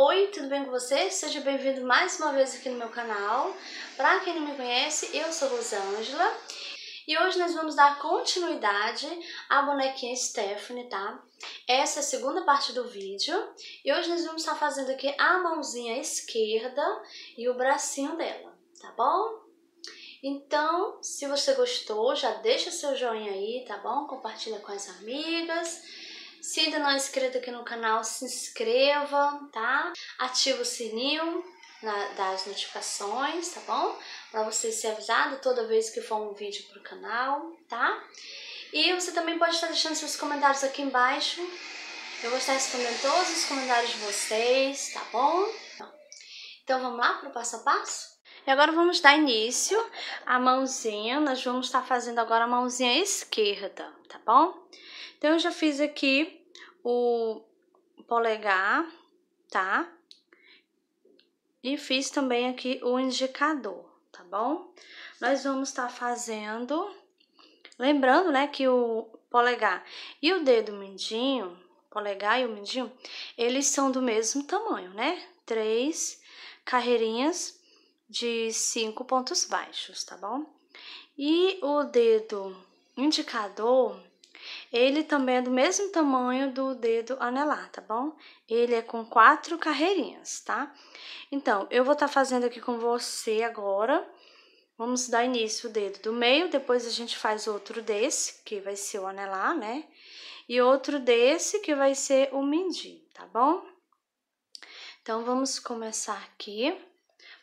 Oi, tudo bem com você? Seja bem-vindo mais uma vez aqui no meu canal. Para quem não me conhece, eu sou Rosângela e hoje nós vamos dar continuidade à bonequinha Stephanie, tá? Essa é a segunda parte do vídeo e hoje nós vamos estar fazendo aqui a mãozinha esquerda e o bracinho dela, tá bom? Então, se você gostou, já deixa seu joinha aí, tá bom? Compartilha com as amigas se ainda não é inscrito aqui no canal, se inscreva, tá? Ativa o sininho na, das notificações, tá bom? Para você ser avisado toda vez que for um vídeo pro canal, tá? E você também pode estar deixando seus comentários aqui embaixo. Eu vou estar respondendo todos os comentários de vocês, tá bom? Então vamos lá pro passo a passo? E agora vamos dar início à mãozinha. Nós vamos estar fazendo agora a mãozinha esquerda, tá bom? Então, eu já fiz aqui o polegar, tá? E fiz também aqui o indicador, tá bom? Nós vamos estar tá fazendo... Lembrando, né, que o polegar e o dedo mindinho, polegar e o mindinho, eles são do mesmo tamanho, né? Três carreirinhas de cinco pontos baixos, tá bom? E o dedo indicador, ele também é do mesmo tamanho do dedo anelar, tá bom? Ele é com quatro carreirinhas, tá? Então, eu vou estar tá fazendo aqui com você agora. Vamos dar início o dedo do meio, depois a gente faz outro desse, que vai ser o anelar, né? E outro desse, que vai ser o mindinho, tá bom? Então, vamos começar aqui.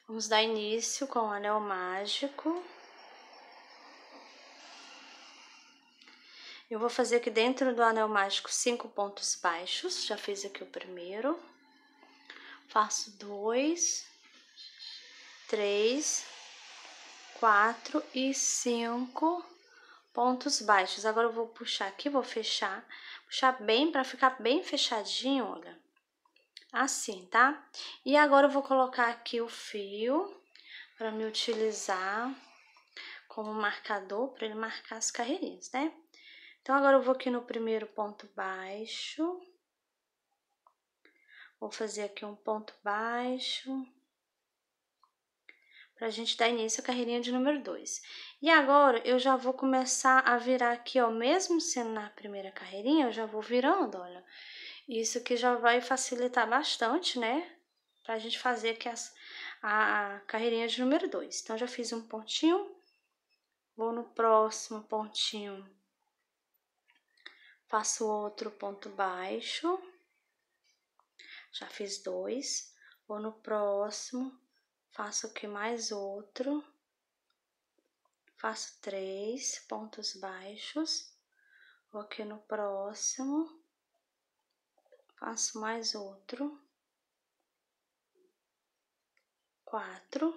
Vamos dar início com o anel mágico. Eu vou fazer aqui dentro do anel mágico cinco pontos baixos. Já fiz aqui o primeiro. Faço dois, três, quatro e cinco pontos baixos. Agora eu vou puxar aqui, vou fechar. Puxar bem para ficar bem fechadinho, olha. Assim, tá? E agora eu vou colocar aqui o fio para me utilizar como marcador, para ele marcar as carreirinhas, né? Então, agora eu vou aqui no primeiro ponto baixo. Vou fazer aqui um ponto baixo. Pra gente dar início à carreirinha de número 2. E agora, eu já vou começar a virar aqui, ó. Mesmo sendo na primeira carreirinha, eu já vou virando, olha. Isso aqui já vai facilitar bastante, né? Pra gente fazer aqui as, a, a carreirinha de número 2. Então, já fiz um pontinho. Vou no próximo pontinho faço outro ponto baixo, já fiz dois, vou no próximo, faço aqui mais outro, faço três pontos baixos, vou aqui no próximo, faço mais outro, quatro,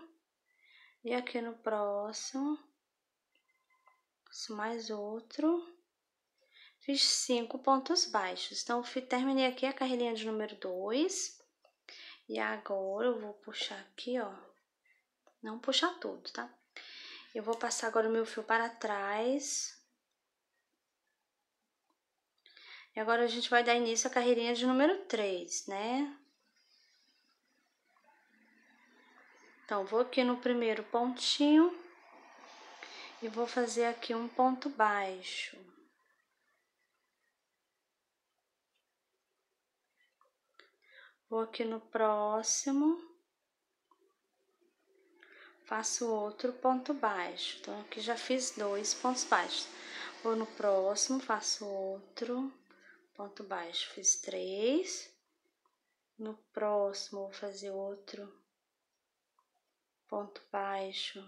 e aqui no próximo, faço mais outro, Fiz cinco pontos baixos. Então, terminei aqui a carreirinha de número 2. E agora, eu vou puxar aqui, ó. Não puxar tudo, tá? Eu vou passar agora o meu fio para trás. E agora, a gente vai dar início à carreirinha de número 3, né? Então, vou aqui no primeiro pontinho. E vou fazer aqui um ponto baixo. Vou aqui no próximo, faço outro ponto baixo. Então, aqui já fiz dois pontos baixos. Vou no próximo, faço outro ponto baixo, fiz três. No próximo, vou fazer outro ponto baixo.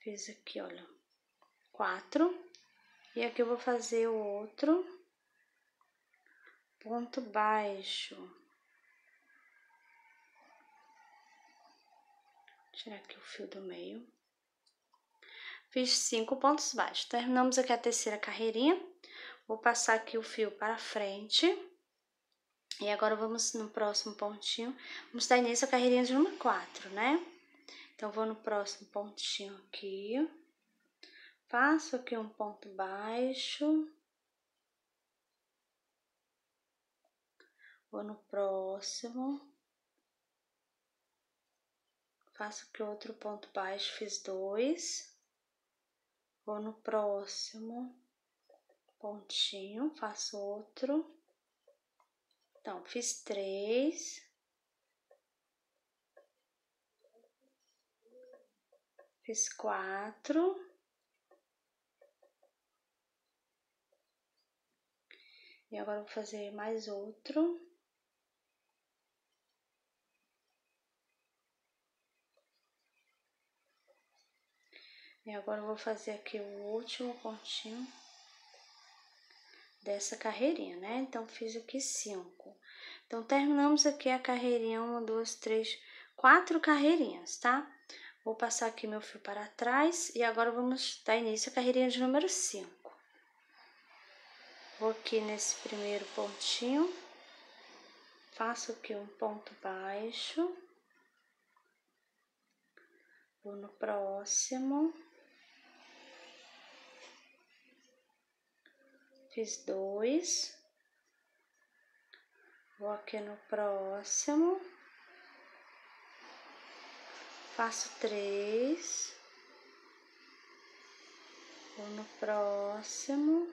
Fiz aqui, olha, quatro. E aqui eu vou fazer o outro ponto baixo. Tirar aqui o fio do meio. Fiz cinco pontos baixos. Terminamos aqui a terceira carreirinha. Vou passar aqui o fio para frente. E agora vamos no próximo pontinho. Vamos dar início à carreirinha de número 4, né? Então, vou no próximo pontinho aqui. Faço aqui um ponto baixo. Vou no próximo. Faço que outro ponto baixo, fiz dois. Vou no próximo pontinho, faço outro. Então, fiz três. Fiz quatro. E agora vou fazer mais outro. E agora eu vou fazer aqui o último pontinho dessa carreirinha, né? Então, fiz aqui cinco. Então, terminamos aqui a carreirinha, uma, duas, três, quatro carreirinhas, tá? Vou passar aqui meu fio para trás e agora vamos dar início à carreirinha de número cinco. Vou aqui nesse primeiro pontinho, faço aqui um ponto baixo, vou no próximo, Fiz dois. Vou aqui no próximo. Faço três. Vou no próximo.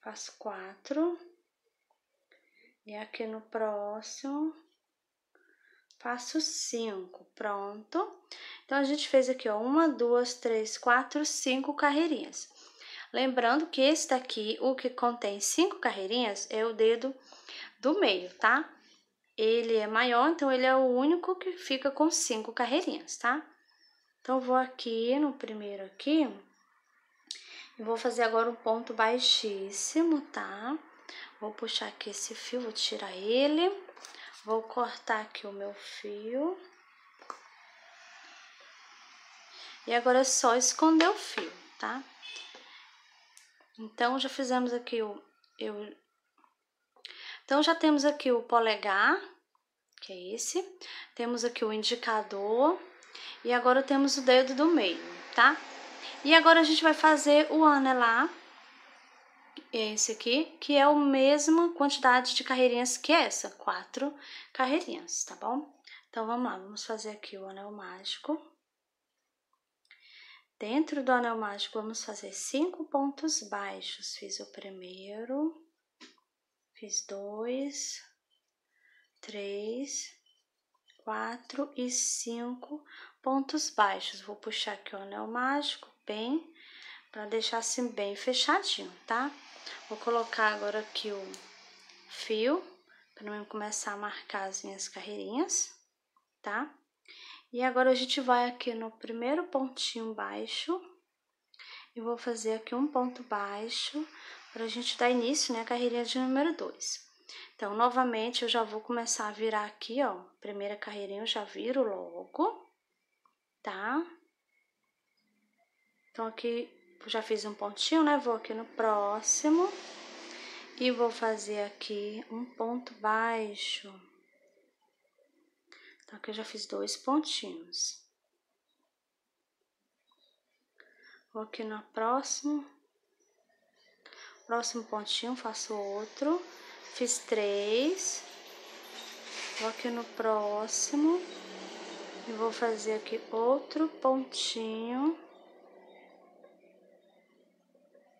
Faço quatro. E aqui no próximo. Passo 5, pronto. Então, a gente fez aqui, ó, uma, duas, três, quatro, cinco carreirinhas. Lembrando que esse daqui, o que contém cinco carreirinhas, é o dedo do meio, tá? Ele é maior, então ele é o único que fica com cinco carreirinhas, tá? Então, vou aqui no primeiro aqui, e vou fazer agora um ponto baixíssimo, tá? Vou puxar aqui esse fio, vou tirar ele Vou cortar aqui o meu fio. E agora é só esconder o fio, tá? Então, já fizemos aqui o... Eu... Então, já temos aqui o polegar, que é esse. Temos aqui o indicador. E agora temos o dedo do meio, tá? E agora a gente vai fazer o anelar esse aqui, que é a mesma quantidade de carreirinhas que essa, quatro carreirinhas, tá bom? Então, vamos lá, vamos fazer aqui o anel mágico. Dentro do anel mágico, vamos fazer cinco pontos baixos. Fiz o primeiro, fiz dois, três, quatro e cinco pontos baixos. Vou puxar aqui o anel mágico bem, para deixar assim bem fechadinho, tá? Vou colocar agora aqui o fio, para não começar a marcar as minhas carreirinhas, tá? E agora a gente vai aqui no primeiro pontinho baixo, e vou fazer aqui um ponto baixo, para a gente dar início, né, a carreirinha de número 2. Então, novamente, eu já vou começar a virar aqui, ó, primeira carreirinha eu já viro logo, tá? Então, aqui já fiz um pontinho, né? Vou aqui no próximo e vou fazer aqui um ponto baixo. Então, aqui eu já fiz dois pontinhos. Vou aqui no próximo próximo pontinho, faço outro, fiz três, vou aqui no próximo e vou fazer aqui outro pontinho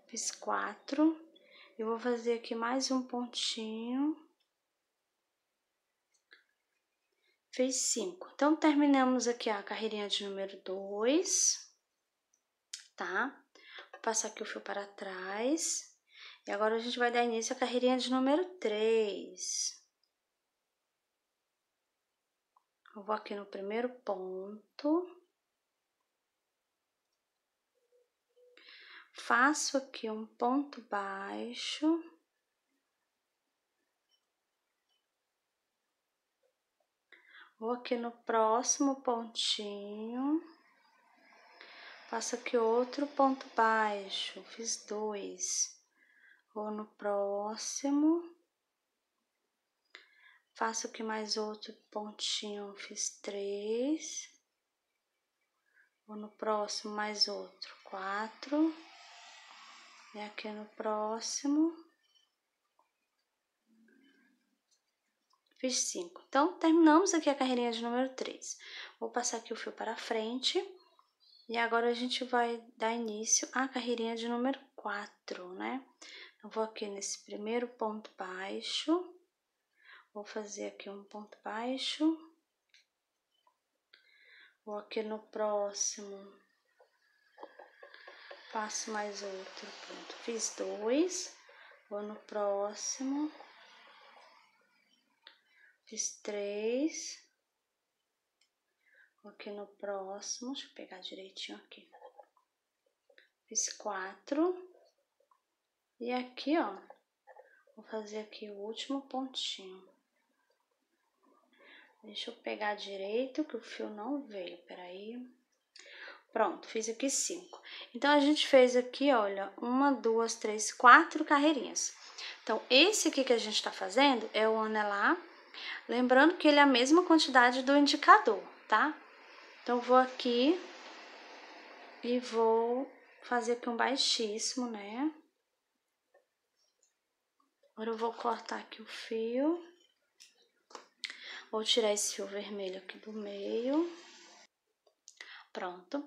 Fiz quatro. Eu vou fazer aqui mais um pontinho. Fez cinco. Então, terminamos aqui a carreirinha de número dois, tá? Vou passar aqui o fio para trás. E agora a gente vai dar início à carreirinha de número três. Eu vou aqui no primeiro ponto. faço aqui um ponto baixo. Vou aqui no próximo pontinho, faço aqui outro ponto baixo, fiz dois. Vou no próximo, faço aqui mais outro pontinho, fiz três. Vou no próximo mais outro, quatro. E é aqui no próximo. Fiz cinco. Então, terminamos aqui a carreirinha de número 3. Vou passar aqui o fio para frente. E agora a gente vai dar início à carreirinha de número 4, né? Eu vou aqui nesse primeiro ponto baixo. Vou fazer aqui um ponto baixo. Vou aqui no próximo passo mais outro ponto. Fiz dois, vou no próximo. Fiz três. Vou aqui no próximo, deixa eu pegar direitinho aqui. Fiz quatro. E aqui, ó, vou fazer aqui o último pontinho. Deixa eu pegar direito, que o fio não veio, peraí. Pronto, fiz aqui cinco. Então, a gente fez aqui, olha, uma, duas, três, quatro carreirinhas. Então, esse aqui que a gente está fazendo é o anelar, lembrando que ele é a mesma quantidade do indicador, tá? Então, vou aqui e vou fazer aqui um baixíssimo, né? Agora eu vou cortar aqui o fio. Vou tirar esse fio vermelho aqui do meio. Pronto.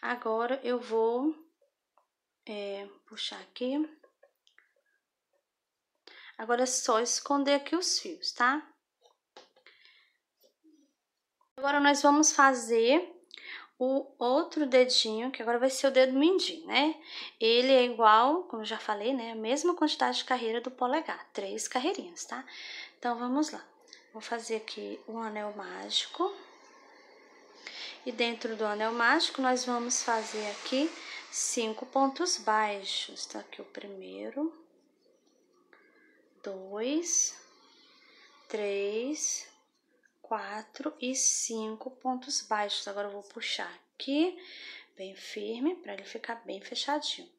Agora eu vou é, puxar aqui. Agora é só esconder aqui os fios, tá? Agora nós vamos fazer o outro dedinho, que agora vai ser o dedo mindinho, né? Ele é igual, como já falei, né? A mesma quantidade de carreira do polegar, três carreirinhas, tá? Então, vamos lá. Vou fazer aqui um anel mágico. E dentro do anel mágico, nós vamos fazer aqui cinco pontos baixos. Tá aqui o primeiro, dois, três, quatro e cinco pontos baixos. Agora eu vou puxar aqui, bem firme, para ele ficar bem fechadinho.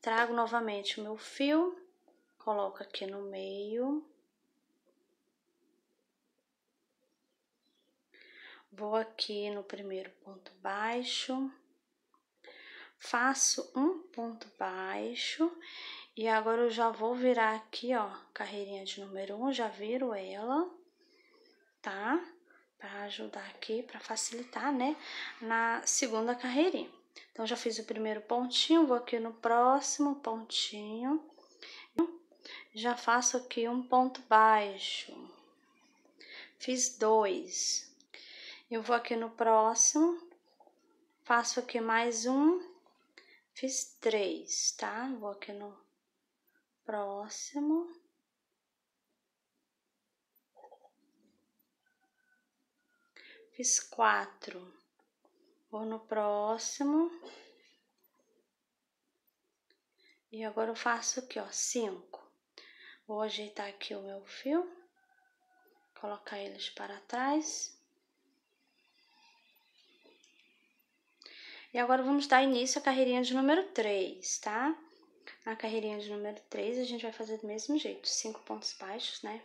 Trago novamente o meu fio, coloco aqui no meio vou aqui no primeiro ponto baixo, faço um ponto baixo e agora eu já vou virar aqui, ó, carreirinha de número um, já viro ela, tá? Para ajudar aqui, para facilitar, né? Na segunda carreirinha. Então, já fiz o primeiro pontinho, vou aqui no próximo pontinho, já faço aqui um ponto baixo, fiz dois, eu vou aqui no próximo, faço aqui mais um, fiz três, tá? Vou aqui no próximo. Fiz quatro. Vou no próximo. E agora eu faço aqui, ó, cinco. Vou ajeitar aqui o meu fio, colocar eles para trás. E agora vamos dar início à carreirinha de número 3, tá? Na carreirinha de número 3, a gente vai fazer do mesmo jeito, cinco pontos baixos, né?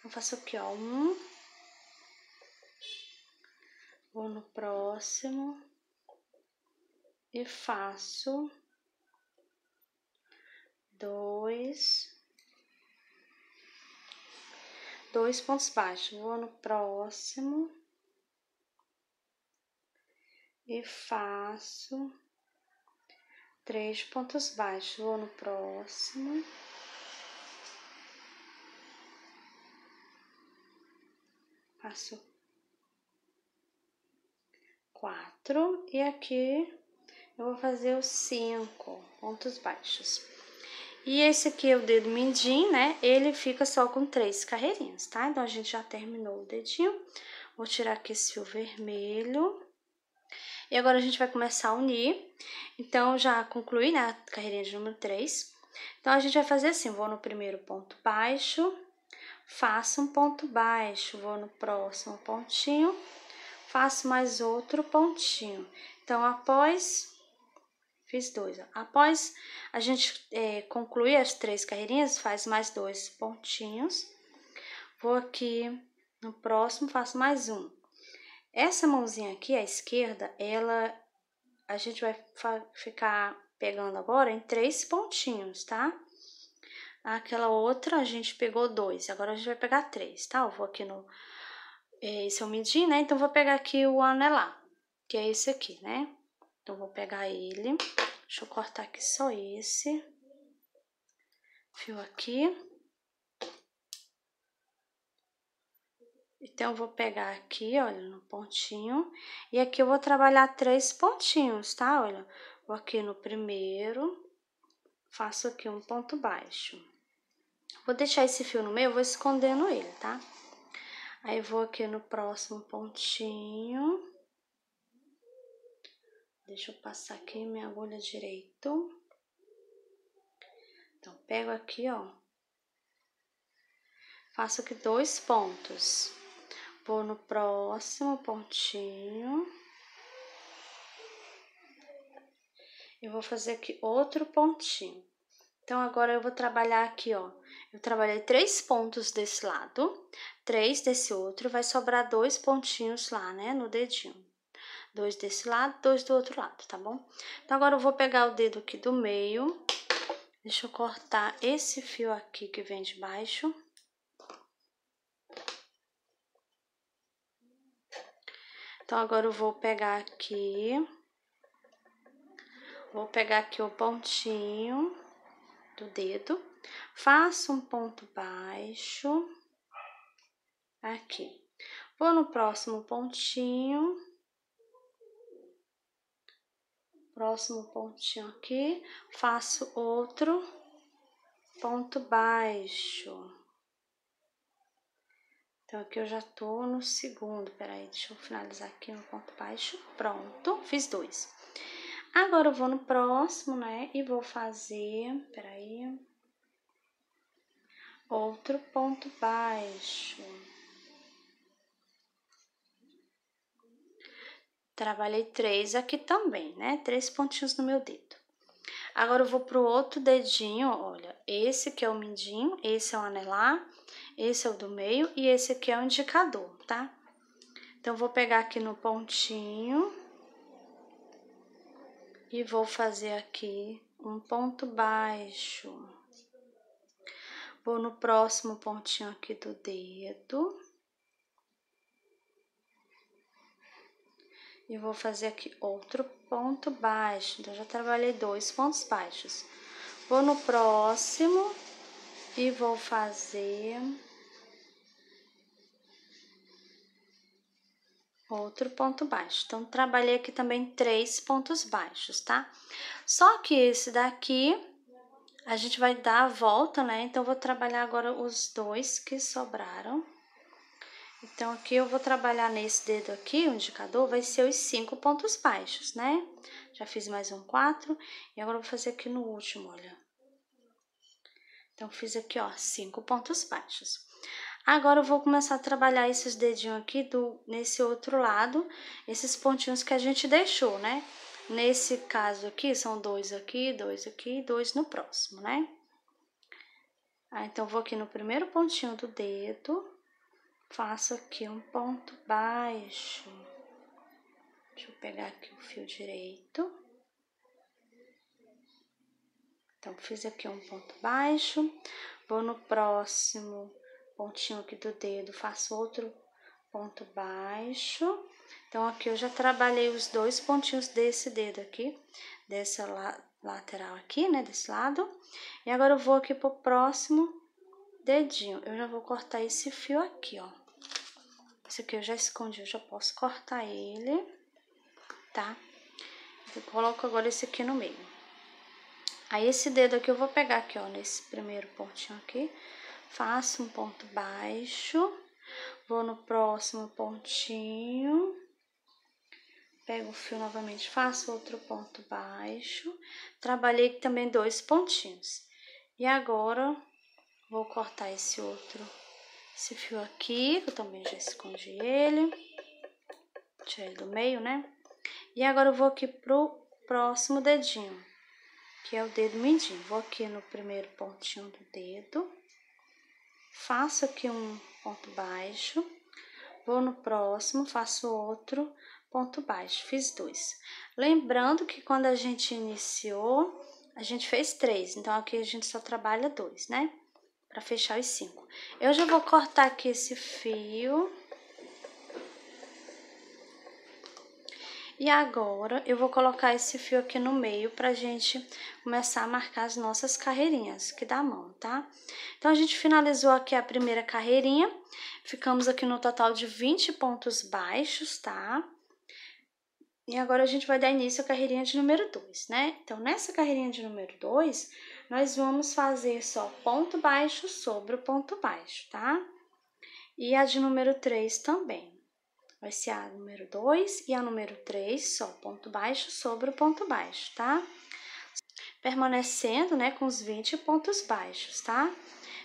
Então, faço aqui, ó, um. Vou no próximo. E faço dois dois pontos baixos, vou no próximo e faço três pontos baixos, vou no próximo. Faço quatro e aqui eu vou fazer os cinco pontos baixos. E esse aqui é o dedo mindinho, né? Ele fica só com três carreirinhas, tá? Então, a gente já terminou o dedinho. Vou tirar aqui esse fio vermelho. E agora a gente vai começar a unir. Então, já concluí na né, carreirinha de número 3. Então, a gente vai fazer assim, vou no primeiro ponto baixo, faço um ponto baixo, vou no próximo pontinho, faço mais outro pontinho. Então, após fiz dois. Ó. Após a gente é, concluir as três carreirinhas, faz mais dois pontinhos. Vou aqui no próximo, faço mais um. Essa mãozinha aqui, à esquerda, ela a gente vai ficar pegando agora em três pontinhos, tá? Aquela outra a gente pegou dois, agora a gente vai pegar três, tá? Eu vou aqui no... É, esse eu medi, né? Então, vou pegar aqui o anelar, que é esse aqui, né? Então, vou pegar ele. Deixa eu cortar aqui só esse. Fio aqui. Então, eu vou pegar aqui, olha, no pontinho. E aqui eu vou trabalhar três pontinhos, tá? Olha, vou aqui no primeiro, faço aqui um ponto baixo. Vou deixar esse fio no meio, vou escondendo ele, tá? Aí, vou aqui no próximo pontinho. Deixa eu passar aqui minha agulha direito. Então, pego aqui, ó. Faço aqui dois pontos. Vou no próximo pontinho. Eu vou fazer aqui outro pontinho. Então, agora eu vou trabalhar aqui, ó. Eu trabalhei três pontos desse lado, três desse outro, vai sobrar dois pontinhos lá, né, no dedinho. Dois desse lado, dois do outro lado, tá bom? Então, agora eu vou pegar o dedo aqui do meio, deixa eu cortar esse fio aqui que vem de baixo. Então, agora eu vou pegar aqui, vou pegar aqui o pontinho do dedo, faço um ponto baixo aqui. Vou no próximo pontinho, próximo pontinho aqui, faço outro ponto baixo. Então, aqui eu já tô no segundo, peraí, deixa eu finalizar aqui no ponto baixo. Pronto, fiz dois. Agora, eu vou no próximo, né, e vou fazer, peraí, outro ponto baixo. Trabalhei três aqui também, né, três pontinhos no meu dedo. Agora, eu vou pro outro dedinho, olha, esse que é o mindinho, esse é o anelar esse é o do meio e esse aqui é o indicador, tá? Então, vou pegar aqui no pontinho e vou fazer aqui um ponto baixo. Vou no próximo pontinho aqui do dedo. E vou fazer aqui outro ponto baixo. Então, já trabalhei dois pontos baixos. Vou no próximo e vou fazer outro ponto baixo. Então, trabalhei aqui também três pontos baixos, tá? Só que esse daqui a gente vai dar a volta, né? Então, vou trabalhar agora os dois que sobraram. Então, aqui eu vou trabalhar nesse dedo aqui, o indicador, vai ser os cinco pontos baixos, né? Já fiz mais um quatro, e agora eu vou fazer aqui no último, olha. Então, fiz aqui, ó, cinco pontos baixos. Agora, eu vou começar a trabalhar esses dedinhos aqui do, nesse outro lado, esses pontinhos que a gente deixou, né? Nesse caso aqui, são dois aqui, dois aqui, dois no próximo, né? Ah, então, vou aqui no primeiro pontinho do dedo, faço aqui um ponto baixo. Deixa eu pegar aqui o fio direito. Então, fiz aqui um ponto baixo, vou no próximo pontinho aqui do dedo, faço outro ponto baixo. Então, aqui eu já trabalhei os dois pontinhos desse dedo aqui, dessa la lateral aqui, né, desse lado. E agora eu vou aqui pro próximo dedinho, eu já vou cortar esse fio aqui, ó. Esse aqui eu já escondi, eu já posso cortar ele, tá? Eu coloco agora esse aqui no meio. Aí esse dedo aqui eu vou pegar aqui, ó, nesse primeiro pontinho aqui, faço um ponto baixo, vou no próximo pontinho, pego o fio novamente, faço outro ponto baixo, trabalhei também dois pontinhos. E agora, vou cortar esse outro, esse fio aqui, que eu também já escondi ele, Tirei do meio, né? E agora eu vou aqui pro próximo dedinho que é o dedo mindinho. Vou aqui no primeiro pontinho do dedo, faço aqui um ponto baixo, vou no próximo, faço outro ponto baixo, fiz dois. Lembrando que quando a gente iniciou, a gente fez três, então aqui a gente só trabalha dois, né? Pra fechar os cinco. Eu já vou cortar aqui esse fio E agora eu vou colocar esse fio aqui no meio pra gente começar a marcar as nossas carreirinhas que dá mão, tá? Então, a gente finalizou aqui a primeira carreirinha, ficamos aqui no total de 20 pontos baixos, tá? E agora a gente vai dar início à carreirinha de número 2, né? Então, nessa carreirinha de número 2, nós vamos fazer só ponto baixo sobre o ponto baixo, tá? E a de número 3 também. Vai ser a número 2 e a número 3, só ponto baixo sobre o ponto baixo, tá? Permanecendo, né, com os 20 pontos baixos, tá?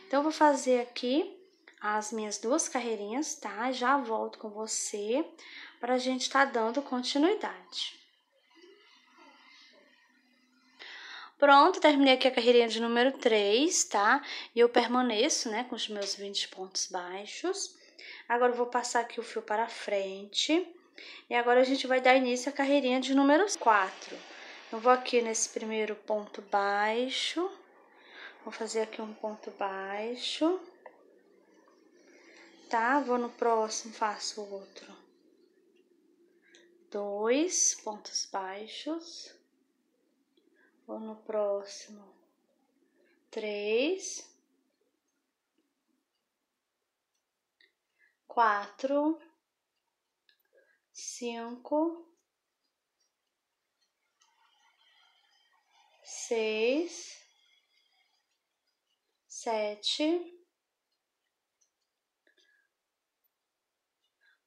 Então, eu vou fazer aqui as minhas duas carreirinhas, tá? Já volto com você para a gente estar tá dando continuidade. Pronto, terminei aqui a carreirinha de número 3, tá? E eu permaneço, né, com os meus 20 pontos baixos. Agora vou passar aqui o fio para frente. E agora a gente vai dar início à carreirinha de número 4. Eu vou aqui nesse primeiro ponto baixo. Vou fazer aqui um ponto baixo. Tá? Vou no próximo, faço outro. Dois pontos baixos. Vou no próximo. Três quatro, cinco, seis, sete,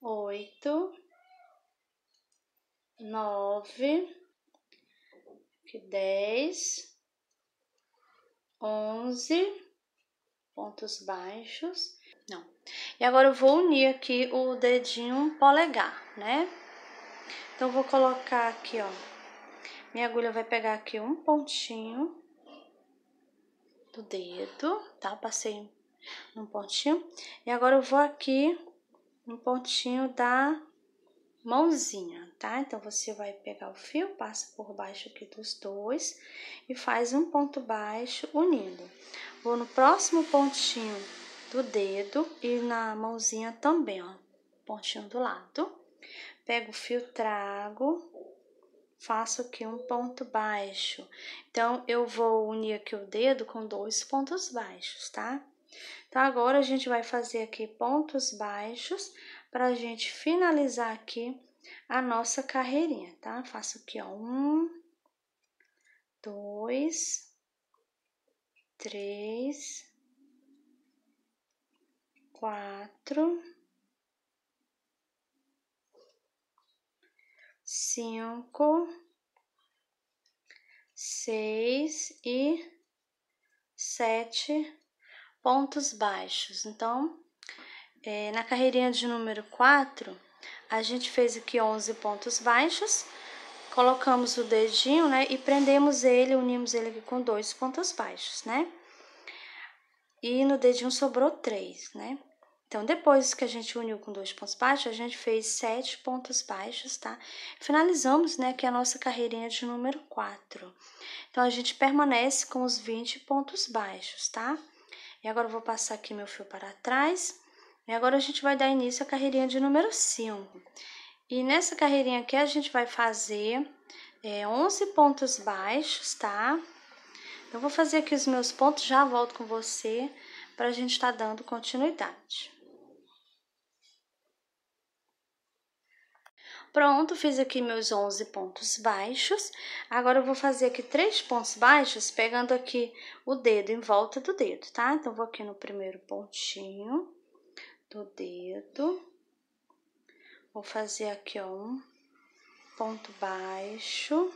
oito, nove, dez, onze pontos baixos e agora eu vou unir aqui o dedinho polegar, né? Então, vou colocar aqui, ó. Minha agulha vai pegar aqui um pontinho do dedo, tá? Passei num pontinho. E agora eu vou aqui no pontinho da mãozinha, tá? Então, você vai pegar o fio, passa por baixo aqui dos dois e faz um ponto baixo unindo. Vou no próximo pontinho do dedo e na mãozinha também, ó, pontinho do lado. Pego o fio, trago, faço aqui um ponto baixo. Então, eu vou unir aqui o dedo com dois pontos baixos, tá? Então, agora a gente vai fazer aqui pontos baixos pra gente finalizar aqui a nossa carreirinha, tá? Faço aqui, ó, um, dois, três, quatro, cinco, seis e sete pontos baixos. Então, é, na carreirinha de número quatro, a gente fez aqui onze pontos baixos, colocamos o dedinho, né, e prendemos ele, unimos ele aqui com dois pontos baixos, né? E no dedinho sobrou três, né? Então, depois que a gente uniu com dois pontos baixos, a gente fez sete pontos baixos, tá? Finalizamos, né, que é a nossa carreirinha de número 4. Então, a gente permanece com os 20 pontos baixos, tá? E agora eu vou passar aqui meu fio para trás. E agora a gente vai dar início à carreirinha de número 5. E nessa carreirinha aqui, a gente vai fazer é, 11 pontos baixos, tá? Eu vou fazer aqui os meus pontos, já volto com você para a gente estar tá dando continuidade. Pronto, fiz aqui meus 11 pontos baixos. Agora eu vou fazer aqui três pontos baixos, pegando aqui o dedo em volta do dedo, tá? Então, vou aqui no primeiro pontinho do dedo. Vou fazer aqui, ó, um ponto baixo.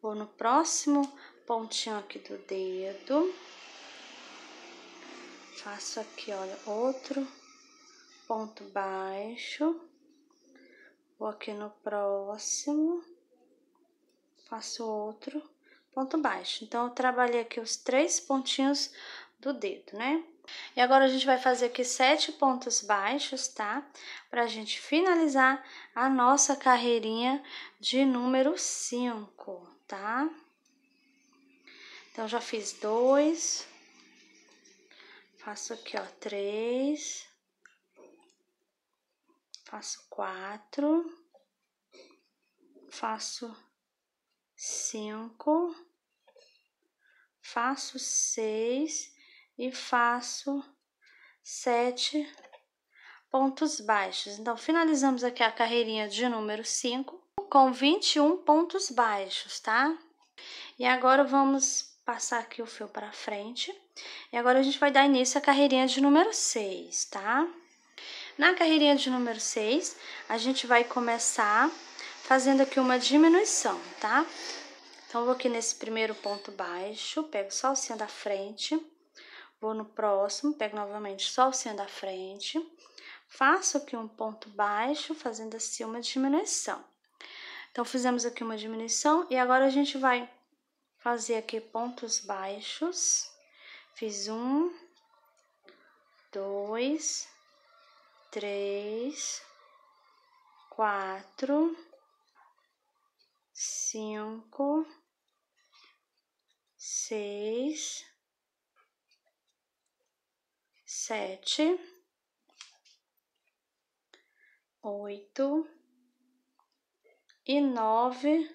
Vou no próximo pontinho aqui do dedo. Faço aqui, olha, outro ponto baixo Vou aqui no próximo, faço outro ponto baixo. Então, eu trabalhei aqui os três pontinhos do dedo, né? E agora a gente vai fazer aqui sete pontos baixos, tá? Pra gente finalizar a nossa carreirinha de número 5, tá? Então, já fiz dois, faço aqui, ó, três, faço quatro, faço cinco, faço seis e faço sete pontos baixos. Então, finalizamos aqui a carreirinha de número 5 com 21 pontos baixos, tá? E agora vamos passar aqui o fio para frente. E agora a gente vai dar início à carreirinha de número 6, tá? Na carreirinha de número 6, a gente vai começar fazendo aqui uma diminuição, tá? Então, vou aqui nesse primeiro ponto baixo, pego só o cinho da frente, vou no próximo, pego novamente só o cinho da frente, faço aqui um ponto baixo, fazendo assim uma diminuição. Então, fizemos aqui uma diminuição e agora a gente vai fazer aqui pontos baixos. Fiz um, dois, três, quatro, cinco, seis, sete, oito e nove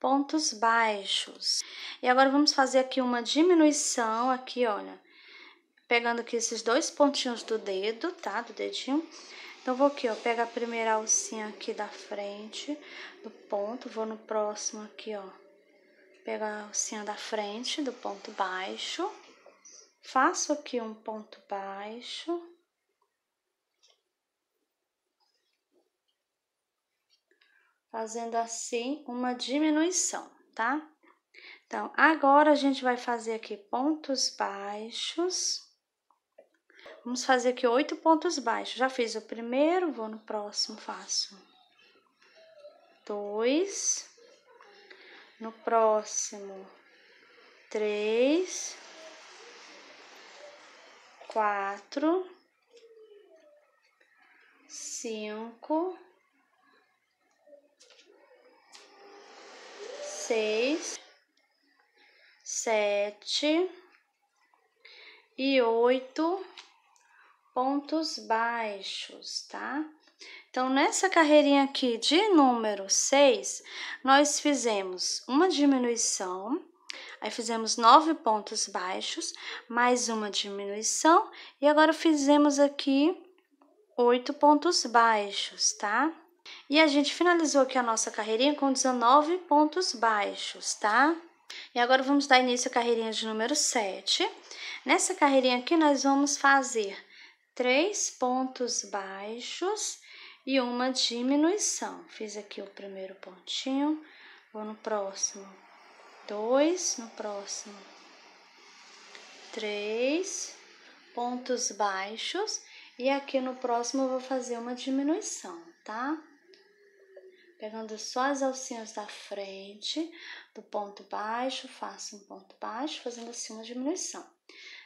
pontos baixos. E agora vamos fazer aqui uma diminuição aqui, olha pegando aqui esses dois pontinhos do dedo, tá? Do dedinho. Então, vou aqui, ó, pega a primeira alcinha aqui da frente, do ponto, vou no próximo aqui, ó. Pega a alcinha da frente, do ponto baixo. Faço aqui um ponto baixo. Fazendo assim uma diminuição, tá? Então, agora a gente vai fazer aqui pontos baixos. Vamos fazer aqui oito pontos baixos. Já fiz o primeiro, vou no próximo, faço dois, no próximo, três, quatro, cinco, seis, sete e oito pontos baixos, tá? Então, nessa carreirinha aqui de número 6, nós fizemos uma diminuição, aí fizemos nove pontos baixos, mais uma diminuição, e agora fizemos aqui oito pontos baixos, tá? E a gente finalizou aqui a nossa carreirinha com 19 pontos baixos, tá? E agora vamos dar início à carreirinha de número 7. Nessa carreirinha aqui, nós vamos fazer três pontos baixos e uma diminuição. Fiz aqui o primeiro pontinho, vou no próximo, dois, no próximo, três pontos baixos e aqui no próximo eu vou fazer uma diminuição, tá? Pegando só as alcinhas da frente, do ponto baixo, faço um ponto baixo, fazendo assim uma diminuição.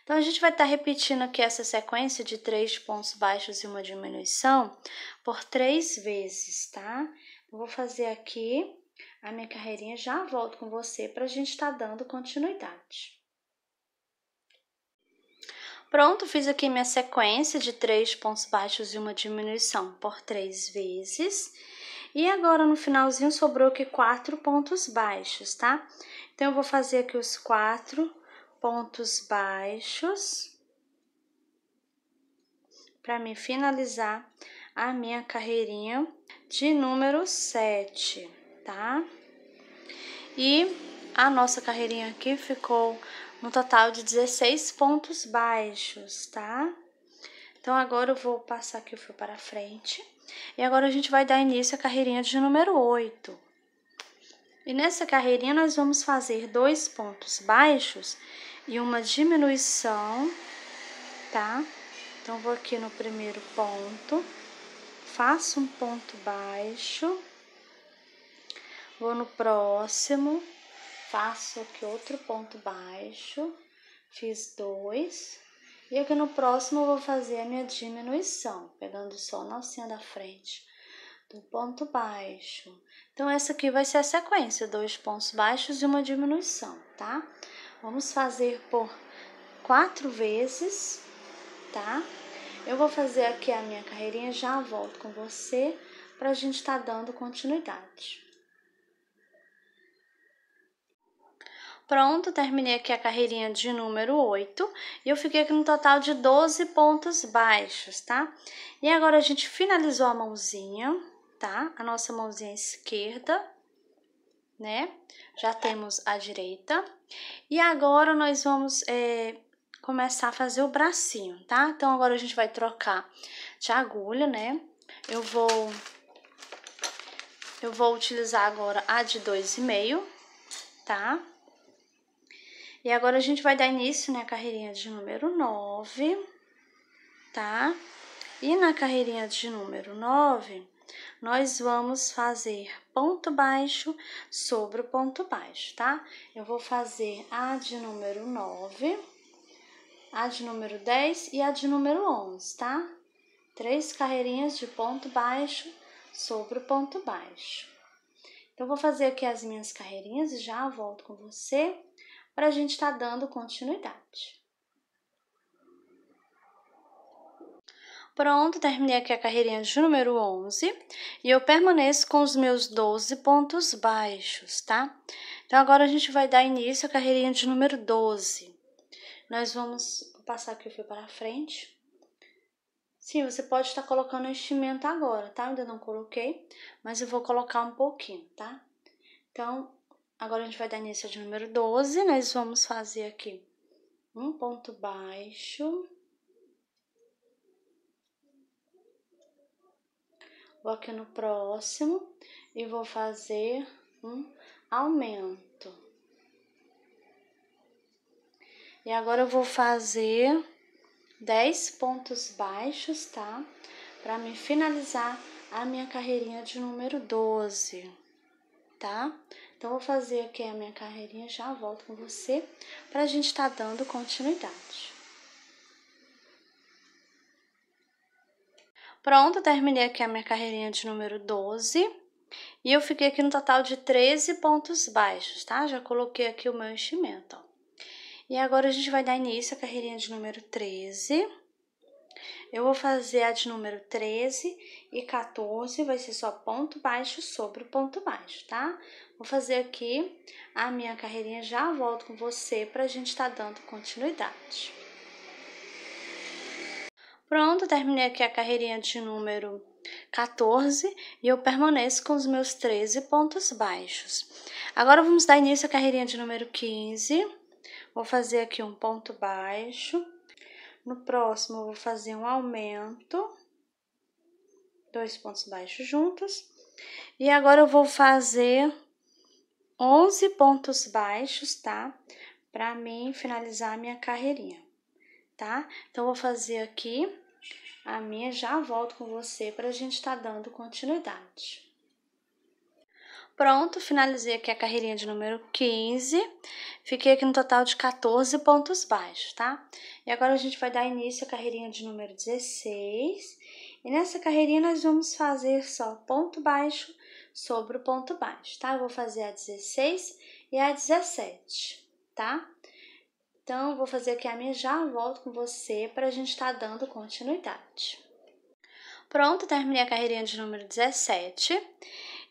Então a gente vai estar repetindo aqui essa sequência de três pontos baixos e uma diminuição por três vezes, tá? Eu vou fazer aqui a minha carreirinha, já volto com você para a gente estar tá dando continuidade. Pronto, fiz aqui minha sequência de três pontos baixos e uma diminuição por três vezes. E agora, no finalzinho, sobrou aqui quatro pontos baixos, tá? Então, eu vou fazer aqui os quatro pontos baixos para me finalizar a minha carreirinha de número 7, tá? E a nossa carreirinha aqui ficou no total de 16 pontos baixos, tá? Então, agora eu vou passar aqui o fio para frente. E agora a gente vai dar início à carreirinha de número 8. E nessa carreirinha nós vamos fazer dois pontos baixos e uma diminuição, tá? Então, vou aqui no primeiro ponto, faço um ponto baixo, vou no próximo, faço aqui outro ponto baixo, fiz dois, e aqui no próximo eu vou fazer a minha diminuição, pegando só a alcinha da frente do ponto baixo. Então, essa aqui vai ser a sequência, dois pontos baixos e uma diminuição, tá? Vamos fazer por quatro vezes, tá? Eu vou fazer aqui a minha carreirinha, já volto com você para a gente estar tá dando continuidade. Pronto, terminei aqui a carreirinha de número 8 e eu fiquei aqui no total de 12 pontos baixos, tá? E agora a gente finalizou a mãozinha tá? A nossa mãozinha esquerda, né? Já temos a direita. E agora nós vamos é, começar a fazer o bracinho, tá? Então, agora a gente vai trocar de agulha, né? Eu vou... Eu vou utilizar agora a de dois e meio, tá? E agora a gente vai dar início na né, carreirinha de número 9, tá? E na carreirinha de número 9, nós vamos fazer ponto baixo sobre o ponto baixo, tá? Eu vou fazer a de número 9, a de número 10 e a de número 11, tá? Três carreirinhas de ponto baixo sobre o ponto baixo. Então, vou fazer aqui as minhas carreirinhas e já volto com você para a gente estar tá dando continuidade. Pronto, terminei aqui a carreirinha de número 11 e eu permaneço com os meus 12 pontos baixos, tá? Então, agora a gente vai dar início à carreirinha de número 12. Nós vamos passar aqui o fio para frente. Sim, você pode estar colocando enchimento agora, tá? Eu ainda não coloquei, mas eu vou colocar um pouquinho, tá? Então, agora a gente vai dar início de número 12, nós vamos fazer aqui um ponto baixo Vou aqui no próximo e vou fazer um aumento. E agora eu vou fazer 10 pontos baixos, tá? Para me finalizar a minha carreirinha de número 12, tá? Então, vou fazer aqui a minha carreirinha, já volto com você para a gente estar tá dando continuidade. Pronto, terminei aqui a minha carreirinha de número 12. E eu fiquei aqui no total de 13 pontos baixos, tá? Já coloquei aqui o meu enchimento, ó. E agora a gente vai dar início à carreirinha de número 13. Eu vou fazer a de número 13 e 14, vai ser só ponto baixo sobre ponto baixo, tá? Vou fazer aqui a minha carreirinha, já volto com você pra gente tá dando continuidade. Pronto, terminei aqui a carreirinha de número 14 e eu permaneço com os meus 13 pontos baixos. Agora vamos dar início à carreirinha de número 15. Vou fazer aqui um ponto baixo. No próximo, vou fazer um aumento. Dois pontos baixos juntos. E agora eu vou fazer 11 pontos baixos, tá? Pra mim finalizar a minha carreirinha tá? Então, vou fazer aqui a minha, já volto com você para a gente estar tá dando continuidade. Pronto, finalizei aqui a carreirinha de número 15, fiquei aqui no total de 14 pontos baixos, tá? E agora a gente vai dar início à carreirinha de número 16, e nessa carreirinha nós vamos fazer só ponto baixo sobre o ponto baixo, tá? Eu vou fazer a 16 e a 17, tá? Então, vou fazer aqui a minha já volto com você para a gente estar tá dando continuidade. Pronto, terminei a carreirinha de número 17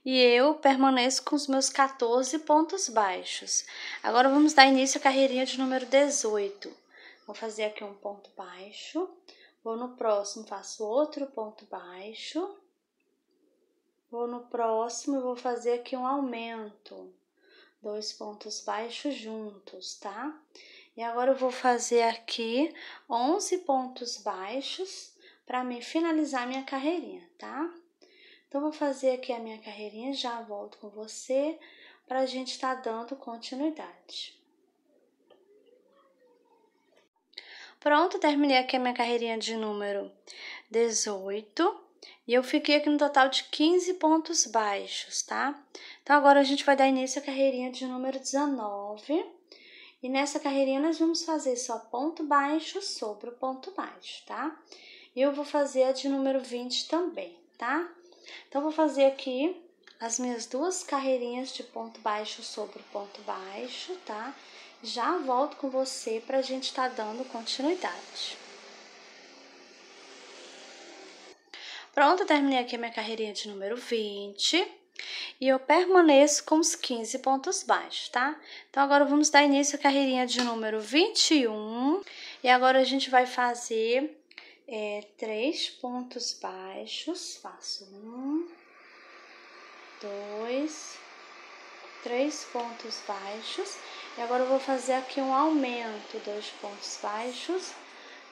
e eu permaneço com os meus 14 pontos baixos. Agora vamos dar início à carreirinha de número 18. Vou fazer aqui um ponto baixo, vou no próximo, faço outro ponto baixo, vou no próximo e vou fazer aqui um aumento, dois pontos baixos juntos, tá? Tá? E agora eu vou fazer aqui 11 pontos baixos para me finalizar minha carreirinha, tá? Então, vou fazer aqui a minha carreirinha, já volto com você para a gente estar tá dando continuidade. Pronto, terminei aqui a minha carreirinha de número 18 e eu fiquei aqui no total de 15 pontos baixos, tá? Então, agora a gente vai dar início à carreirinha de número 19 e nessa carreirinha nós vamos fazer só ponto baixo, o ponto baixo, tá? E eu vou fazer a de número 20 também, tá? Então, vou fazer aqui as minhas duas carreirinhas de ponto baixo, o ponto baixo, tá? Já volto com você pra gente tá dando continuidade. Pronto, terminei aqui minha carreirinha de número 20 e eu permaneço com os 15 pontos baixos, tá? Então, agora vamos dar início à carreirinha de número 21 e agora a gente vai fazer é, três pontos baixos, faço um, dois, três pontos baixos e agora eu vou fazer aqui um aumento, dois pontos baixos,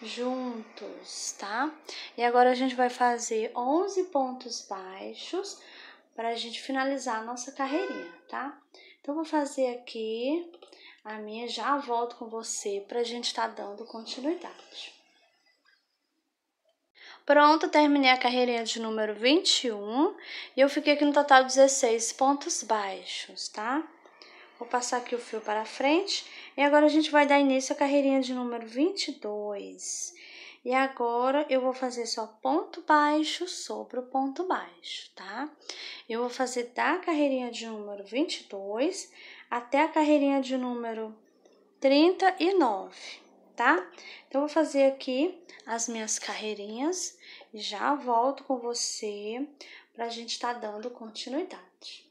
juntos, tá? E agora a gente vai fazer 11 pontos baixos para a gente finalizar a nossa carreirinha, tá? Então, vou fazer aqui a minha, já volto com você para a gente estar tá dando continuidade. Pronto, terminei a carreirinha de número 21 e eu fiquei aqui no total 16 pontos baixos, tá? Vou passar aqui o fio para frente e agora a gente vai dar início à carreirinha de número 22. E agora eu vou fazer só ponto baixo sobre o ponto baixo, tá? Eu vou fazer da carreirinha de número 22 até a carreirinha de número 39, tá? Então, eu vou fazer aqui as minhas carreirinhas e já volto com você para a gente estar tá dando continuidade.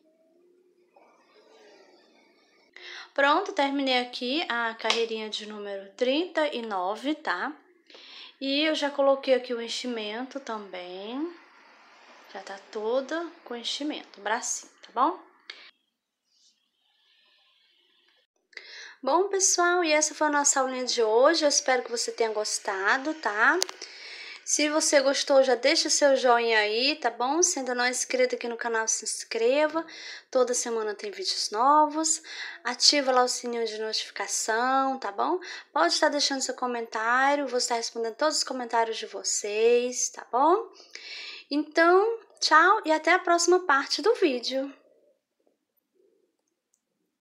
Pronto, terminei aqui a carreirinha de número 39, tá? E eu já coloquei aqui o enchimento também. Já tá toda com enchimento, bracinho, tá bom? Bom, pessoal, e essa foi a nossa aulinha de hoje. Eu espero que você tenha gostado, tá? Se você gostou, já deixa seu joinha aí, tá bom? Se ainda não é inscrito aqui no canal, se inscreva. Toda semana tem vídeos novos. Ativa lá o sininho de notificação, tá bom? Pode estar deixando seu comentário, vou estar respondendo todos os comentários de vocês, tá bom? Então, tchau e até a próxima parte do vídeo.